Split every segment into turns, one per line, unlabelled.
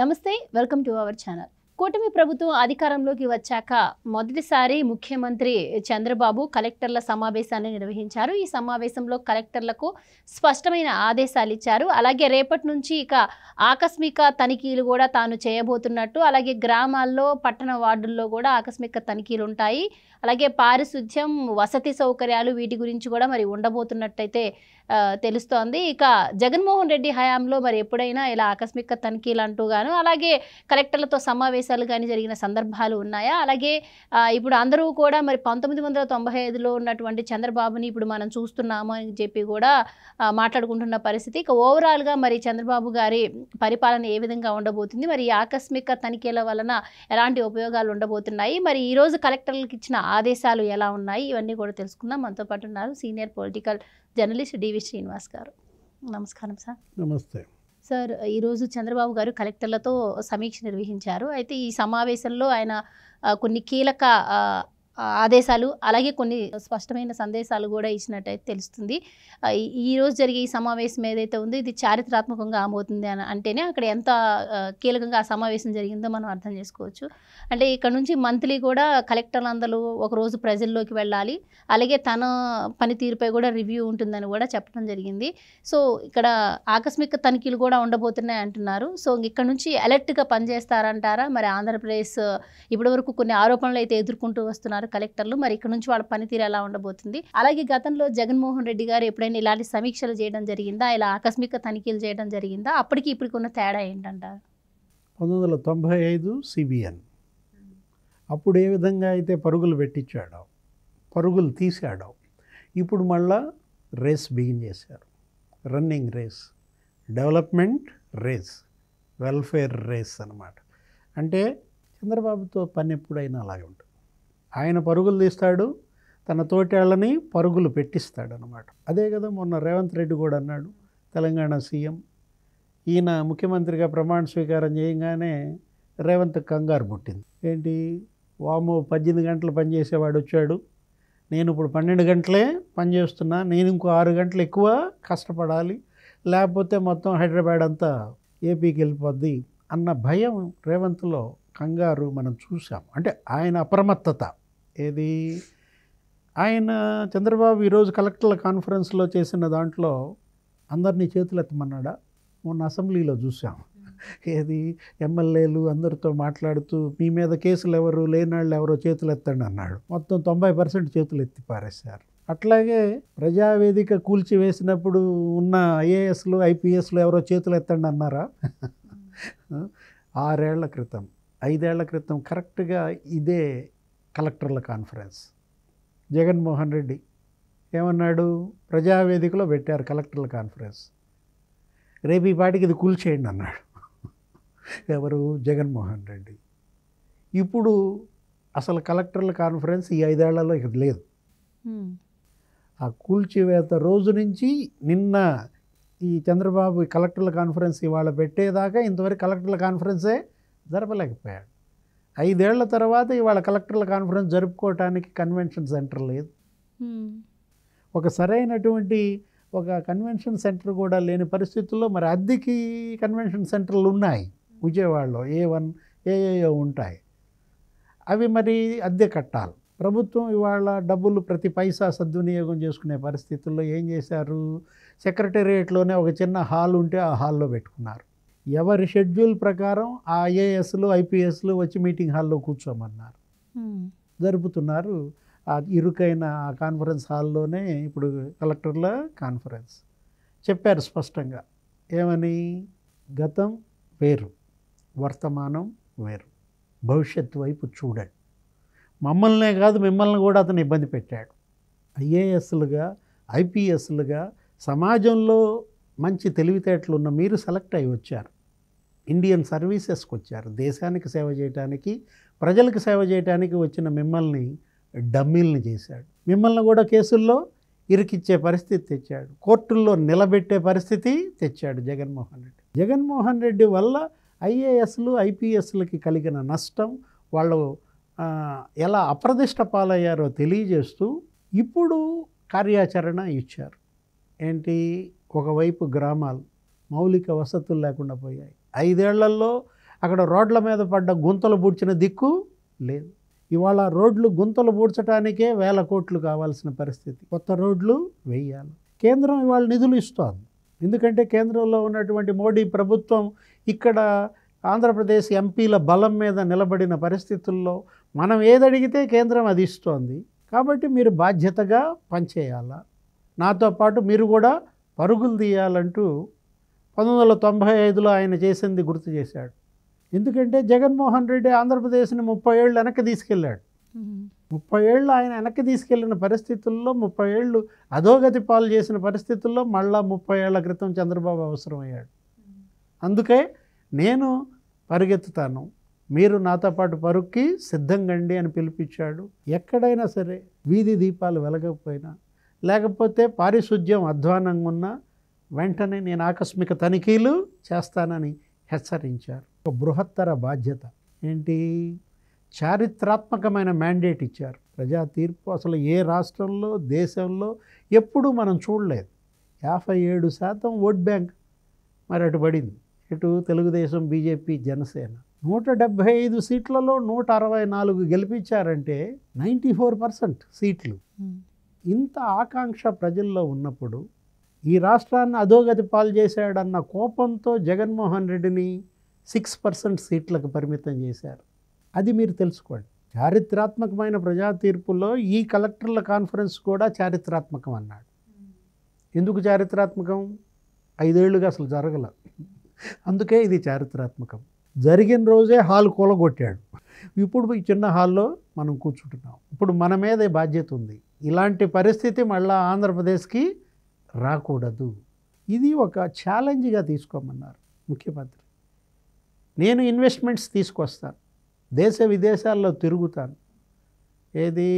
నమస్తే welcome to our channel కూటమి ప్రభుత్వం అధికారంలోకి వచ్చాక మొదటిసారి ముఖ్యమంత్రి చంద్రబాబు కలెక్టర్ల సమావేశాన్ని నిర్వహించారు ఈ సమావేశంలో కలెక్టర్లకు స్పష్టమైన ఆదేశాలు ఇచ్చారు అలాగే రేపటి నుంచి ఇక ఆకస్మిక తనిఖీలు కూడా తాను చేయబోతున్నట్టు అలాగే గ్రామాల్లో పట్టణ వార్డుల్లో కూడా ఆకస్మిక తనిఖీలు ఉంటాయి అలాగే పారిశుధ్యం వసతి సౌకర్యాలు వీటి గురించి కూడా మరి ఉండబోతున్నట్టయితే తెలుస్తోంది ఇక జగన్మోహన్ రెడ్డి హయాంలో మరి ఎప్పుడైనా ఇలా ఆకస్మిక తనిఖీలు అంటూ గాను అలాగే కలెక్టర్లతో సమావేశాలు కానీ జరిగిన సందర్భాలు ఉన్నాయా అలాగే ఇప్పుడు అందరూ కూడా మరి పంతొమ్మిది వందల తొంభై ఐదులో ఉన్నటువంటి చంద్రబాబుని ఇప్పుడు మనం చూస్తున్నాము అని చెప్పి కూడా మాట్లాడుకుంటున్న పరిస్థితి ఇక ఓవరాల్గా మరి చంద్రబాబు గారి పరిపాలన ఏ విధంగా ఉండబోతుంది మరి ఈ ఆకస్మిక తనిఖీల వలన ఎలాంటి ఉపయోగాలు ఉండబోతున్నాయి మరి ఈరోజు కలెక్టర్లకు ఇచ్చిన ఆదేశాలు ఎలా ఉన్నాయి ఇవన్నీ కూడా తెలుసుకుందాం మనతో పాటు ఉన్నారు senior political journalist DV Srinivas గారు నమస్కారం సార్ నమస్తే సార్ ఈరోజు చంద్రబాబు గారు కలెక్టర్లతో సమీక్ష నిర్వహించారు అయితే ఈ సమావేశంలో ఆయన కొన్ని కీలక ఆదేశాలు అలాగే కొన్ని స్పష్టమైన సందేశాలు కూడా ఇచ్చినట్టయితే తెలుస్తుంది ఈరోజు జరిగే ఈ సమావేశం ఏదైతే ఉందో ఇది చారిత్రాత్మకంగా ఆమోతుంది అని అంటేనే అక్కడ ఎంత కీలకంగా ఆ సమావేశం జరిగిందో మనం అర్థం చేసుకోవచ్చు అంటే ఇక్కడ నుంచి మంత్లీ కూడా కలెక్టర్లు అందరూ ఒకరోజు ప్రజల్లోకి వెళ్ళాలి అలాగే తన పనితీరుపై కూడా రివ్యూ ఉంటుందని కూడా చెప్పడం జరిగింది సో ఇక్కడ ఆకస్మిక తనిఖీలు కూడా ఉండబోతున్నాయి అంటున్నారు సో ఇక్కడ నుంచి అలర్ట్గా పనిచేస్తారంటారా మరి ఆంధ్రప్రదేశ్ ఇప్పటివరకు కొన్ని ఆరోపణలు అయితే ఎదుర్కొంటూ వస్తున్నారు ఉన్నారు కలెక్టర్లు మరి ఇక్కడ నుంచి వాళ్ళ పనితీరు ఎలా ఉండబోతుంది అలాగే గతంలో జగన్మోహన్ రెడ్డి గారు ఎప్పుడైనా ఇలాంటి సమీక్షలు చేయడం జరిగిందా ఇలా ఆకస్మిక తనిఖీలు చేయడం జరిగిందా అప్పటికి ఇప్పటికి ఉన్న తేడా ఏంటంట
పంతొమ్మిది వందల తొంభై ఐదు సిబిఎన్ అప్పుడు ఏ విధంగా అయితే పరుగులు పెట్టించాడో పరుగులు తీశాడో ఇప్పుడు మళ్ళా రేస్ బిగిన్ చేశారు running race development race welfare race అనమాట అంటే చంద్రబాబుతో పని ఎప్పుడైనా అలాగే ఉంటుంది ఆయన పరుగులు తీస్తాడు తన తోటేళ్ళని పరుగులు పెట్టిస్తాడు అనమాట అదే కదా మొన్న రేవంత్ రెడ్డి కూడా అన్నాడు తెలంగాణ సీఎం ఈయన ముఖ్యమంత్రిగా ప్రమాణ స్వీకారం చేయగానే రేవంత్ కంగారు పుట్టింది ఏంటి వాము పద్దెనిమిది గంటలు పనిచేసేవాడు వచ్చాడు నేను ఇప్పుడు పన్నెండు గంటలే పనిచేస్తున్నా నేను ఇంకో ఆరు గంటలు ఎక్కువ కష్టపడాలి లేకపోతే మొత్తం హైదరాబాద్ అంతా ఏపీకి వెళ్ళిపోద్ది అన్న భయం రేవంత్లో కంగారు మనం చూసాం అంటే ఆయన అప్రమత్తత ఏది ఆయన చంద్రబాబు ఈరోజు కలెక్టర్ల కాన్ఫరెన్స్లో చేసిన దాంట్లో అందరినీ చేతులు ఎత్తమన్నాడా మొన్న అసెంబ్లీలో చూసాం ఏది ఎమ్మెల్యేలు అందరితో మాట్లాడుతూ మీ మీద కేసులు ఎవరు లేనాళ్ళు ఎవరో చేతులు ఎత్తండి అన్నాడు మొత్తం తొంభై పర్సెంట్ చేతులు ఎత్తి పారేశారు అట్లాగే ప్రజావేదిక కూల్చివేసినప్పుడు ఉన్న ఐఏఎస్లు ఐపీఎస్లు ఎవరో చేతులు ఎత్తండి అన్నారా ఆరేళ్ల క్రితం ఐదేళ్ల క్రితం కరెక్ట్గా ఇదే కలెక్టర్ల కాన్ఫరెన్స్ జగన్మోహన్ రెడ్డి ఏమన్నాడు ప్రజావేదికలో పెట్టారు కలెక్టర్ల కాన్ఫరెన్స్ రేపు ఈ పాటికి ఇది కూల్చేయండి అన్నాడు ఎవరు జగన్మోహన్ రెడ్డి ఇప్పుడు అసలు కలెక్టర్ల కాన్ఫరెన్స్ ఈ ఐదేళ్లలో ఇక్కడ లేదు ఆ కూల్చివేత రోజు నుంచి నిన్న ఈ చంద్రబాబు కలెక్టర్ల కాన్ఫరెన్స్ ఇవాళ పెట్టేదాకా ఇంతవరకు కలెక్టర్ల కాన్ఫరెన్సే జరపలేకపోయాడు ఐదేళ్ల తర్వాత ఇవాళ కలెక్టర్ల కాన్ఫరెన్స్ జరుపుకోవటానికి కన్వెన్షన్ సెంటర్ లేదు ఒక సరైనటువంటి ఒక కన్వెన్షన్ సెంటర్ కూడా లేని పరిస్థితుల్లో మరి అద్దెకి కన్వెన్షన్ సెంటర్లు ఉన్నాయి విజయవాడలో ఏ వన్ ఏఏ ఉంటాయి అవి మరి అద్దె కట్టాలి ప్రభుత్వం ఇవాళ డబ్బులు ప్రతి పైసా సద్వినియోగం చేసుకునే పరిస్థితుల్లో ఏం చేశారు సెక్రటేరియట్లోనే ఒక చిన్న హాల్ ఉంటే ఆ హాల్లో పెట్టుకున్నారు ఎవరి షెడ్యూల్ ప్రకారం ఆ ఐఏఎస్లు ఐపీఎస్లు వచ్చి మీటింగ్ హాల్లో కూర్చోమన్నారు జరుపుతున్నారు ఆ ఇరుకైన కాన్ఫరెన్స్ హాల్లోనే ఇప్పుడు కలెక్టర్ల కాన్ఫరెన్స్ చెప్పారు స్పష్టంగా ఏమని గతం వేరు వర్తమానం వేరు భవిష్యత్తు వైపు చూడండి మమ్మల్నే కాదు మిమ్మల్ని కూడా అతను ఇబ్బంది పెట్టాడు ఐఏఎస్లుగా ఐపీఎస్లుగా సమాజంలో మంచి తెలివితేటలు ఉన్న మీరు సెలెక్ట్ అయి వచ్చారు ఇండియన్ సర్వీసెస్కి వచ్చారు దేశానికి సేవ చేయడానికి ప్రజలకు సేవ చేయడానికి వచ్చిన మిమ్మల్ని డమ్మిల్ని చేశాడు మిమ్మల్ని కూడా కేసుల్లో ఇరికిచ్చే పరిస్థితి తెచ్చాడు కోర్టుల్లో నిలబెట్టే పరిస్థితి తెచ్చాడు జగన్మోహన్ రెడ్డి జగన్మోహన్ రెడ్డి వల్ల ఐఏఎస్లు ఐపీఎస్లకి కలిగిన నష్టం వాళ్ళు ఎలా అప్రదిష్ట పాలయ్యారో తెలియజేస్తూ ఇప్పుడు కార్యాచరణ ఇచ్చారు ఏంటి ఒకవైపు గ్రామాలు మౌలిక వసతులు లేకుండా పోయాయి ఐదేళ్లలో అక్కడ రోడ్ల మీద పడ్డ గుంతలు పూడ్చిన దిక్కు లేదు ఇవాళ రోడ్లు గుంతలు పూడ్చడానికే వేల కోట్లు కావాల్సిన పరిస్థితి కొత్త రోడ్లు వేయాలి కేంద్రం ఇవాళ నిధులు ఇస్తోంది ఎందుకంటే కేంద్రంలో ఉన్నటువంటి మోడీ ప్రభుత్వం ఇక్కడ ఆంధ్రప్రదేశ్ ఎంపీల బలం మీద నిలబడిన పరిస్థితుల్లో మనం ఏదడిగితే కేంద్రం అది ఇస్తోంది కాబట్టి మీరు బాధ్యతగా పనిచేయాల నాతో పాటు మీరు కూడా పరుగులు తీయాలంటూ పంతొమ్మిది వందల తొంభై ఐదులో ఆయన చేసింది గుర్తు చేశాడు ఎందుకంటే జగన్మోహన్ రెడ్డి ఆంధ్రప్రదేశ్ని ముప్పై ఏళ్ళు వెనక్కి తీసుకెళ్ళాడు ముప్పై ఏళ్ళు ఆయన వెనక్కి తీసుకెళ్లిన పరిస్థితుల్లో ముప్పై ఏళ్ళు అధోగతి పాలు చేసిన పరిస్థితుల్లో మళ్ళా ముప్పై ఏళ్ల క్రితం చంద్రబాబు అవసరమయ్యాడు అందుకే నేను పరిగెత్తుతాను మీరు నాతో పాటు పరుక్కి సిద్ధంగండి అని పిలిపించాడు ఎక్కడైనా సరే వీధి దీపాలు వెలగకపోయినా లేకపోతే పారిశుధ్యం అధ్వానంగా ఉన్నా వెంటనే నేను ఆకస్మిక తనిఖీలు చేస్తానని హెచ్చరించారు ఒక బృహత్తర బాధ్యత ఏంటి చారిత్రాత్మకమైన మ్యాండేట్ ఇచ్చారు ప్రజా తీర్పు అసలు ఏ రాష్ట్రంలో దేశంలో ఎప్పుడూ మనం చూడలేదు యాభై ఏడు శాతం ఓట్ బ్యాంక్ మరి అటు పడింది ఇటు తెలుగుదేశం బీజేపీ జనసేన నూట డెబ్భై ఐదు సీట్లలో నూట అరవై నాలుగు గెలిపించారంటే నైంటీ ఫోర్ పర్సెంట్ సీట్లు ఇంత ఆకాంక్ష ప్రజల్లో ఉన్నప్పుడు ఈ రాష్ట్రాన్ని అధోగతి పాలు చేశాడన్న కోపంతో జగన్మోహన్ రెడ్డిని సిక్స్ పర్సెంట్ సీట్లకు పరిమితం చేశారు అది మీరు తెలుసుకోండి చారిత్రాత్మకమైన ప్రజా తీర్పులో ఈ కలెక్టర్ల కాన్ఫరెన్స్ కూడా చారిత్రాత్మకం అన్నాడు ఎందుకు చారిత్రాత్మకం ఐదేళ్లుగా అసలు జరగల అందుకే ఇది చారిత్రాత్మకం జరిగిన రోజే హాల్ కూలగొట్టాడు ఇప్పుడు ఈ చిన్న హాల్లో మనం కూర్చుంటున్నాం ఇప్పుడు మన మీదే బాధ్యత ఉంది ఇలాంటి పరిస్థితి మళ్ళీ ఆంధ్రప్రదేశ్కి రాకూడదు ఇది ఒక ఛాలెంజ్గా తీసుకోమన్నారు ముఖ్యమంత్రి నేను ఇన్వెస్ట్మెంట్స్ తీసుకొస్తాను దేశ విదేశాల్లో తిరుగుతాను ఏది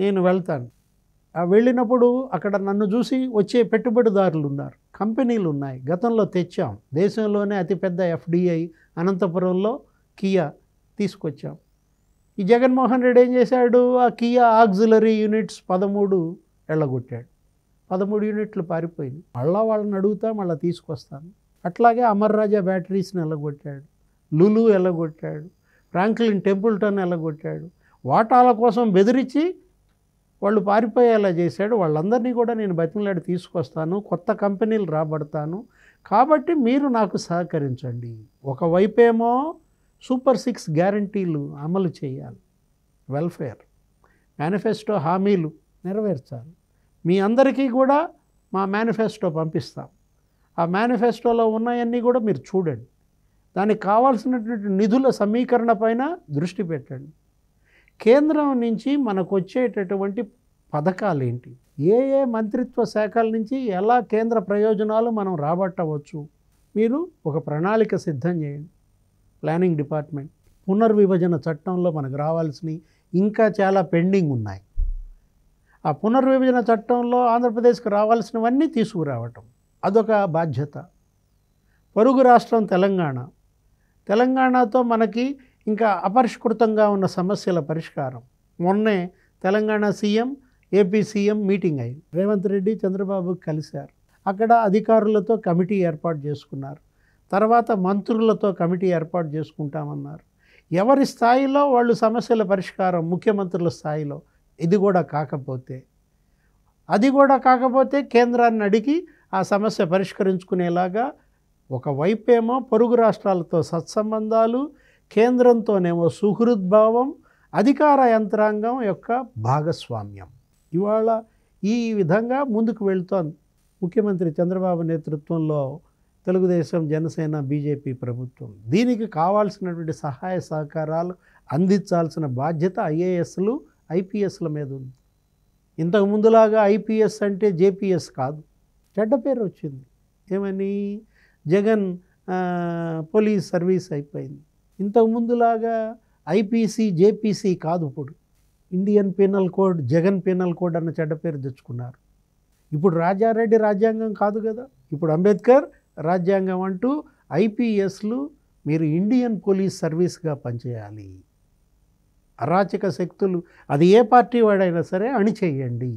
నేను వెళ్తాను వెళ్ళినప్పుడు అక్కడ నన్ను చూసి వచ్చే పెట్టుబడిదారులు ఉన్నారు కంపెనీలు ఉన్నాయి గతంలో తెచ్చాం దేశంలోనే అతిపెద్ద ఎఫ్డిఐ అనంతపురంలో కియా తీసుకొచ్చాం ఈ జగన్మోహన్ రెడ్డి ఏం చేశాడు ఆ కియా ఆక్సిలరీ యూనిట్స్ పదమూడు వెళ్ళగొట్టాడు పదమూడు యూనిట్లు పారిపోయింది మళ్ళా వాళ్ళని అడుగుతా మళ్ళీ తీసుకొస్తాను అట్లాగే అమర్ రాజా బ్యాటరీస్ని ఎల్లగొట్టాడు లులు ఎల్లగొట్టాడు ఫ్రాంక్లిన్ టెంపుల్టన్ ఎల్లగొట్టాడు వాటాల కోసం బెదిరించి వాళ్ళు పారిపోయేలా చేశాడు వాళ్ళందరినీ కూడా నేను బతిమలాడి తీసుకొస్తాను కొత్త కంపెనీలు రాబడతాను కాబట్టి మీరు నాకు సహకరించండి ఒకవైపేమో సూపర్ సిక్స్ గ్యారంటీలు అమలు చేయాలి వెల్ఫేర్ మేనిఫెస్టో హామీలు నెరవేర్చాలి మీ అందరికీ కూడా మా మేనిఫెస్టో పంపిస్తాం ఆ మేనిఫెస్టోలో ఉన్నాయన్నీ కూడా మీరు చూడండి దానికి కావాల్సినటువంటి నిధుల సమీకరణ పైన దృష్టి పెట్టండి కేంద్రం నుంచి మనకు వచ్చేటటువంటి పథకాలు ఏంటి ఏ ఏ మంత్రిత్వ శాఖల నుంచి ఎలా కేంద్ర ప్రయోజనాలు మనం రాబట్టవచ్చు మీరు ఒక ప్రణాళిక సిద్ధం చేయండి ప్లానింగ్ డిపార్ట్మెంట్ పునర్విభజన చట్టంలో మనకు రావాల్సినవి ఇంకా చాలా పెండింగ్ ఉన్నాయి ఆ పునర్విభజన చట్టంలో ఆంధ్రప్రదేశ్కి రావాల్సినవన్నీ తీసుకురావటం అదొక బాధ్యత పొరుగు రాష్ట్రం తెలంగాణ తెలంగాణతో మనకి ఇంకా అపరిష్కృతంగా ఉన్న సమస్యల పరిష్కారం మొన్నే Telangana CM AP CM meeting అయింది రేవంత్ రెడ్డి చంద్రబాబు కలిశారు అక్కడ అధికారులతో కమిటీ ఏర్పాటు చేసుకున్నారు తర్వాత మంత్రులతో కమిటీ ఏర్పాటు చేసుకుంటామన్నారు ఎవరి స్థాయిలో వాళ్ళు సమస్యల పరిష్కారం ముఖ్యమంత్రుల స్థాయిలో ఇది కూడా కాకపోతే అది కూడా కాకపోతే కేంద్రాన్ని అడిగి ఆ సమస్య పరిష్కరించుకునేలాగా ఒకవైపేమో పొరుగు రాష్ట్రాలతో సత్సంబంధాలు కేంద్రంతోనేమో సుహృద్భావం అధికార యంత్రాంగం యొక్క భాగస్వామ్యం ఇవాళ ఈ విధంగా ముందుకు వెళుతోంది ముఖ్యమంత్రి చంద్రబాబు నేతృత్వంలో తెలుగుదేశం జనసేన బీజేపీ ప్రభుత్వం దీనికి కావాల్సినటువంటి సహాయ సహకారాలు అందించాల్సిన బాధ్యత ఐఏఎస్లు ఐపీఎస్ల మీద ఉంది ఇంతకు ముందులాగా ఐపీఎస్ అంటే జేపీఎస్ కాదు చెడ్డ పేరు వచ్చింది ఏమని జగన్ పోలీస్ సర్వీస్ అయిపోయింది ఇంతకు ముందులాగా ఐపీసీ జేపీసీ కాదు ఇప్పుడు Indian penal code Jagan penal code అన్న చెడ్డ పేరు తెచ్చుకున్నారు ఇప్పుడు రాజారెడ్డి రాజ్యాంగం కాదు కదా ఇప్పుడు అంబేద్కర్ రాజ్యాంగం అంటూ ఐపీఎస్లు మీరు ఇండియన్ పోలీస్ సర్వీస్గా పనిచేయాలి అరాచక శక్తులు అది ఏ పార్టీ వాడైనా సరే అణిచేయండి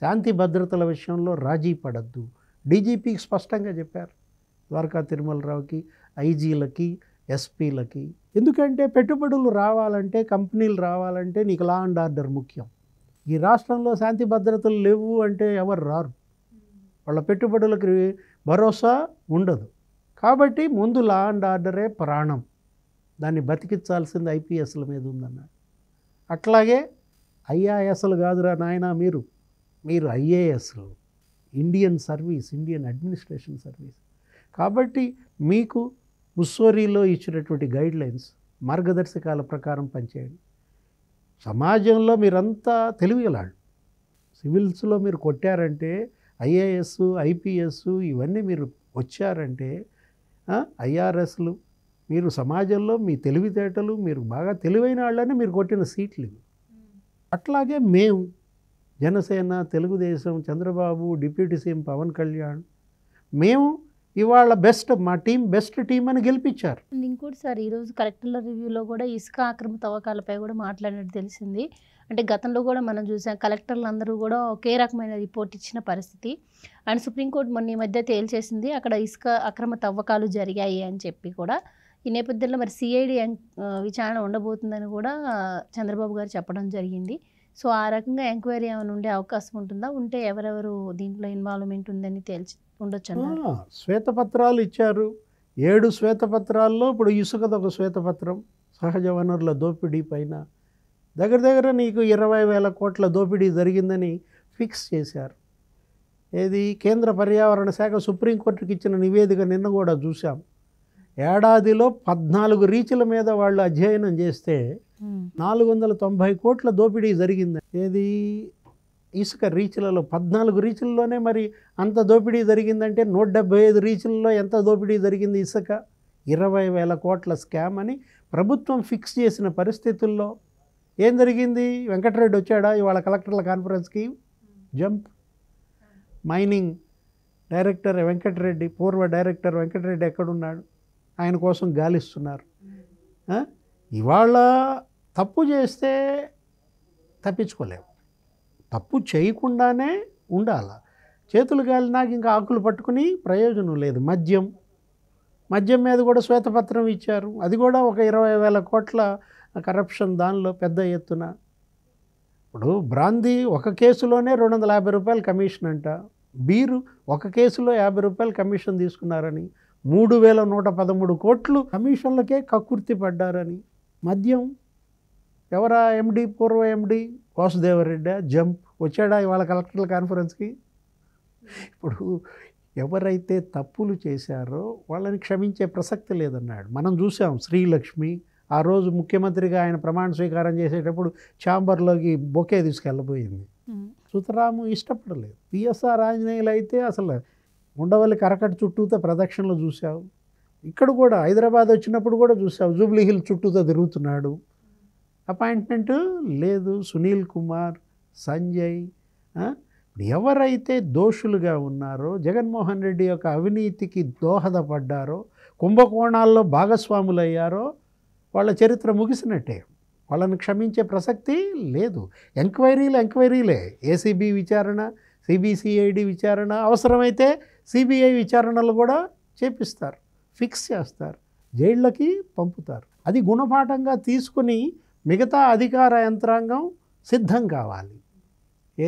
శాంతి భద్రతల విషయంలో రాజీ పడద్దు డీజీపీకి స్పష్టంగా చెప్పారు ద్వారకా తిరుమలరావుకి ఐజీలకి ఎస్పీలకి ఎందుకంటే పెట్టుబడులు రావాలంటే కంపెనీలు రావాలంటే నీకు లా అండ్ ఆర్డర్ ముఖ్యం ఈ రాష్ట్రంలో శాంతి భద్రతలు లేవు అంటే ఎవరు రారు వాళ్ళ పెట్టుబడులకి భరోసా ఉండదు కాబట్టి ముందు లా అండ్ ఆర్డరే ప్రాణం దాన్ని బతికించాల్సింది ఐపీఎస్ల మీద ఉందన్నాడు అట్లాగే ఐఆర్ఎస్లు కాదురా నాయన మీరు మీరు ఐఏఎస్లు Indian service Indian administration service కాబట్టి మీకు ముస్సోరీలో ఇచ్చినటువంటి గైడ్ లైన్స్ మార్గదర్శకాల ప్రకారం పనిచేయండి సమాజంలో మీరంతా తెలివిగలాళ్ళు సివిల్స్లో మీరు కొట్టారంటే ఐఏఎస్ ఐపీఎస్ ఇవన్నీ మీరు వచ్చారంటే ఐఆర్ఎస్లు మీరు సమాజంలో మీ తెలివితేటలు మీరు బాగా తెలివైన వాళ్ళనే మీరు కొట్టిన సీట్లు ఇవి అట్లాగే మేము జనసేన తెలుగుదేశం చంద్రబాబు డిప్యూటీ సీఎం పవన్ కళ్యాణ్ మేము ఇవాళ బెస్ట్ మా టీం బెస్ట్ టీం అని గెలిపించారు
ఇంకోటి సార్ ఈరోజు కలెక్టర్ల రివ్యూలో కూడా ఇసుక ఆక్రమ తవ్వకాలపై కూడా మాట్లాడినట్టు తెలిసింది అంటే గతంలో కూడా మనం చూసాం కలెక్టర్లు అందరూ కూడా ఒకే రకమైన రిపోర్ట్ ఇచ్చిన పరిస్థితి అండ్ సుప్రీంకోర్టు మొన్న ఈ మధ్య తేల్చేసింది అక్కడ ఇసుక అక్రమ తవ్వకాలు జరిగాయి అని చెప్పి కూడా ఈ నేపథ్యంలో మరి సిఐడి విచారణ ఉండబోతుందని కూడా చంద్రబాబు గారు చెప్పడం జరిగింది సో ఆ రకంగా ఎంక్వైరీ ఏమైనా ఉండే అవకాశం ఉంటుందా ఉంటే ఎవరెవరు దీంట్లో ఇన్వాల్వ్మెంట్ ఉందని తేల్చి ఉండొచ్చు
శ్వేతపత్రాలు ఇచ్చారు ఏడు శ్వేతపత్రాల్లో ఇప్పుడు ఇసుకది ఒక శ్వేతపత్రం సహజ వనరుల దోపిడీ పైన దగ్గర దగ్గర నీకు ఇరవై వేల కోట్ల దోపిడీ జరిగిందని ఫిక్స్ చేశారు ఏది కేంద్ర పర్యావరణ శాఖ సుప్రీంకోర్టుకి ఇచ్చిన నివేదిక నిన్న కూడా చూసాం ఏడాదిలో పద్నాలుగు రీచ్ల మీద వాళ్ళు అధ్యయనం చేస్తే నాలుగు వందల తొంభై కోట్ల దోపిడీ జరిగింది ఏది ఇసుక రీచ్లలో పద్నాలుగు రీచ్ల్లోనే మరి అంత దోపిడీ జరిగిందంటే నూట డెబ్బై ఐదు రీచ్ల్లో ఎంత దోపిడీ జరిగింది ఇసుక ఇరవై వేల కోట్ల స్కామ్ అని ప్రభుత్వం ఫిక్స్ చేసిన పరిస్థితుల్లో ఏం జరిగింది వెంకటరెడ్డి వచ్చాడా ఇవాళ కలెక్టర్ల కాన్ఫరెన్స్కి జంప్ మైనింగ్ డైరెక్టర్ వెంకటరెడ్డి పూర్వ డైరెక్టర్ వెంకటరెడ్డి ఎక్కడున్నాడు ఆయన కోసం గాలిస్తున్నారు ఇవాళ తప్పు చేస్తే తప్పించుకోలేము తప్పు చేయకుండానే ఉండాల చేతులు గాలి నాకు ఇంకా ఆకులు పట్టుకుని ప్రయోజనం లేదు మద్యం మద్యం మీద కూడా శ్వేతపత్రం ఇచ్చారు అది కూడా ఒక ఇరవై వేల కోట్ల కరప్షన్ దానిలో పెద్ద ఎత్తున ఇప్పుడు బ్రాందీ ఒక కేసులోనే రెండు వందల యాభై రూపాయలు కమిషన్ అంట బీరు ఒక కేసులో యాభై రూపాయలు కమిషన్ తీసుకున్నారని మూడు వేల నూట పదమూడు కోట్లు కమిషన్లకే కకుర్తి పడ్డారని మద్యం ఎవరా ఎండి పూర్వ ఎండి వాసుదేవరెడ్డి జంప్ వచ్చాడా ఇవాళ కలెక్టర్ల కాన్ఫరెన్స్కి ఇప్పుడు ఎవరైతే తప్పులు చేశారో వాళ్ళని క్షమించే ప్రసక్తి లేదన్నాడు మనం చూసాం శ్రీలక్ష్మి ఆ రోజు ముఖ్యమంత్రిగా ఆయన ప్రమాణ స్వీకారం చేసేటప్పుడు ఛాంబర్లోకి బొకే తీసుకెళ్ళబోయింది సుతరాము ఇష్టపడలేదు పిఎస్ఆర్ ఆంజనేయులు అయితే అసలు ఉండవల్లి కరకట్ చుట్టూతో ప్రదక్షిణలు చూసావు ఇక్కడ కూడా హైదరాబాద్ వచ్చినప్పుడు కూడా చూసావు జూబ్లీ హిల్ చుట్టూతో తిరుగుతున్నాడు అపాయింట్మెంట్ లేదు సునీల్ కుమార్ సంజయ్ ఎవరైతే దోషులుగా ఉన్నారో జగన్మోహన్ రెడ్డి యొక్క అవినీతికి దోహదపడ్డారో కుంభకోణాల్లో భాగస్వాములయ్యారో వాళ్ళ చరిత్ర ముగిసినట్టే వాళ్ళని క్షమించే ప్రసక్తి లేదు ఎంక్వైరీలు ఎంక్వైరీలే ఏసీబీ విచారణ సిబిసిఐడి విచారణ అవసరమైతే సిబిఐ విచారణలు కూడా చేపిస్తారు ఫిక్స్ చేస్తారు జైళ్ళకి పంపుతారు అది గుణపాఠంగా తీసుకుని మిగతా అధికార యంత్రాంగం సిద్ధం కావాలి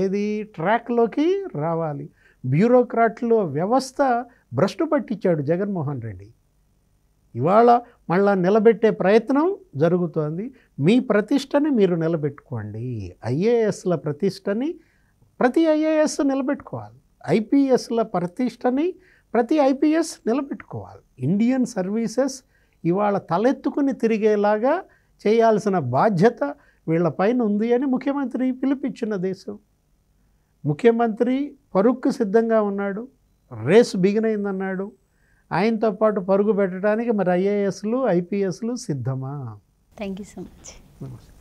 ఏది ట్రాక్లోకి రావాలి బ్యూరోక్రాట్లు వ్యవస్థ భ్రష్టు పట్టించాడు జగన్మోహన్ రెడ్డి ఇవాళ మళ్ళా నిలబెట్టే ప్రయత్నం జరుగుతోంది మీ ప్రతిష్టని మీరు నిలబెట్టుకోండి ఐఏఎస్ల ప్రతిష్టని ప్రతి ఐఏఎస్ నిలబెట్టుకోవాలి ఐపీఎస్ల ప్రతిష్టని ప్రతి ఐపీఎస్ నిలబెట్టుకోవాలి ఇండియన్ సర్వీసెస్ ఇవాళ తలెత్తుకుని తిరిగేలాగా చేయాల్సిన బాధ్యత వీళ్ళపైన ఉంది అని ముఖ్యమంత్రి పిలిపించిన దేశం ముఖ్యమంత్రి పరుక్కు సిద్ధంగా ఉన్నాడు రేసు బిగినైందన్నాడు ఆయనతో పాటు పరుగు పెట్టడానికి మరి ఐఏఎస్లు ఐపీఎస్లు సిద్ధమా థ్యాంక్ యూ సో మచ్ నమస్తే